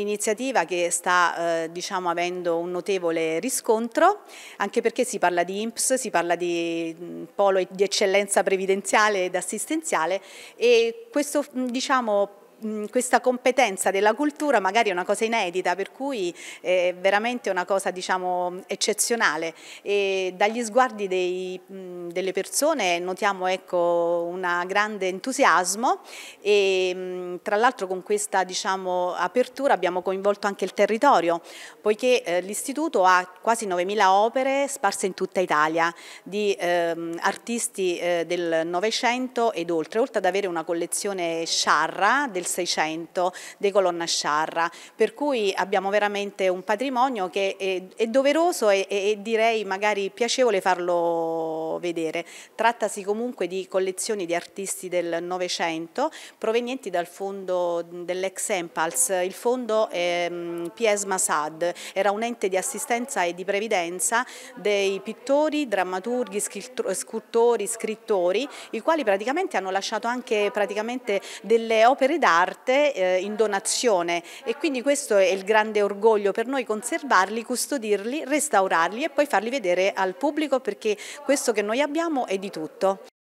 un'iniziativa che sta eh, diciamo, avendo un notevole riscontro, anche perché si parla di IMPS, si parla di polo di eccellenza previdenziale ed assistenziale e questo diciamo, questa competenza della cultura magari è una cosa inedita, per cui è veramente una cosa diciamo, eccezionale. E dagli sguardi dei, delle persone notiamo ecco, un grande entusiasmo e tra l'altro con questa diciamo, apertura abbiamo coinvolto anche il territorio, poiché eh, l'istituto ha quasi 9.000 opere sparse in tutta Italia di ehm, artisti eh, del Novecento ed oltre, oltre ad avere una collezione sciarra del Seicento di Colonna Sciarra, per cui abbiamo veramente un patrimonio che è, è doveroso e, e, direi magari piacevole farlo vedere. Trattasi comunque di collezioni di artisti del Novecento provenienti dal fondo dell'ex Empals, il fondo mm, Pies Masad, era un ente di assistenza e di previdenza dei pittori, drammaturghi, scultori, scrittori, i quali praticamente hanno lasciato anche delle opere d'arte d'arte eh, in donazione e quindi questo è il grande orgoglio per noi conservarli, custodirli, restaurarli e poi farli vedere al pubblico perché questo che noi abbiamo è di tutto.